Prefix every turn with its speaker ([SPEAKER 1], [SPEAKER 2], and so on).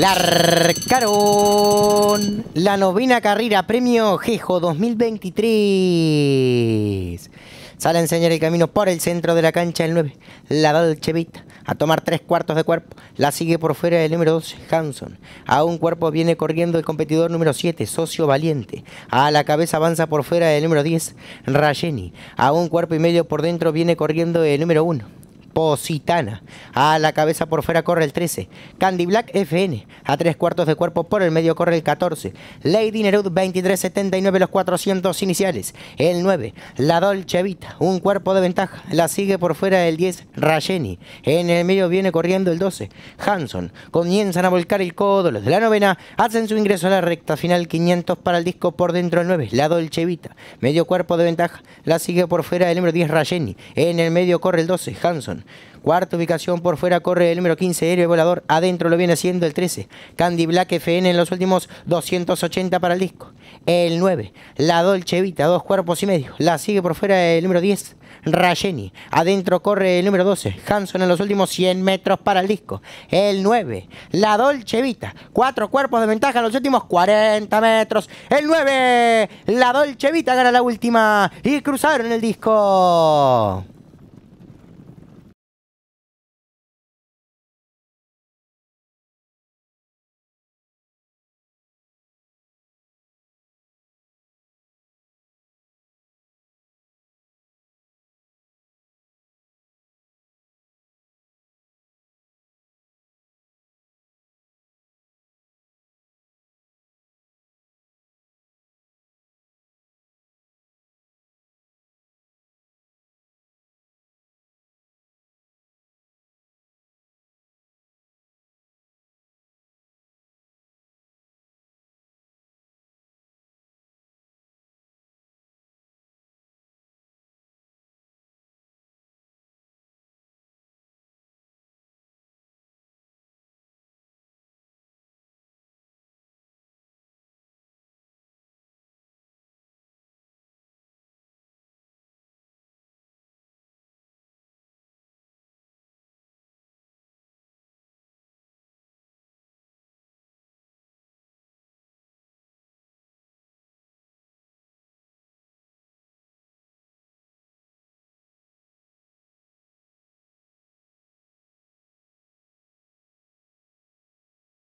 [SPEAKER 1] Larcaron
[SPEAKER 2] la novena carrera Premio Gejo 2023. Sale a enseñar el camino por el centro de la cancha el 9, la Dolce a tomar tres cuartos de cuerpo. La sigue por fuera el número 12, Hanson. A un cuerpo viene corriendo el competidor número 7, Socio Valiente. A la cabeza avanza por fuera el número 10, Rayeni. A un cuerpo y medio por dentro viene corriendo el número 1. Positana. A la cabeza por fuera corre el 13. Candy Black FN. A tres cuartos de cuerpo por el medio corre el 14. Lady Nerud 2379 los 400 iniciales. El 9. La Dolce Vita. Un cuerpo de ventaja. La sigue por fuera el 10. Rayeni. En el medio viene corriendo el 12. Hanson. Comienzan a volcar el codo. Los de la novena hacen su ingreso a la recta final. 500 para el disco por dentro el 9. La Dolce Vita. Medio cuerpo de ventaja. La sigue por fuera el número 10. Rayeni. En el medio corre el 12. Hanson. Cuarta ubicación por fuera corre el número 15, aéreo Volador. Adentro lo viene haciendo el 13. Candy Black FN en los últimos 280 para el disco. El 9, la Dolce Vita, dos cuerpos y medio. La sigue por fuera el número 10, Rayeni. Adentro corre el número 12, Hanson en los últimos 100 metros para el disco. El 9, la Dolce Vita, cuatro cuerpos de ventaja en los últimos 40 metros. El 9, la Dolce Vita gana la última y cruzaron el
[SPEAKER 1] disco.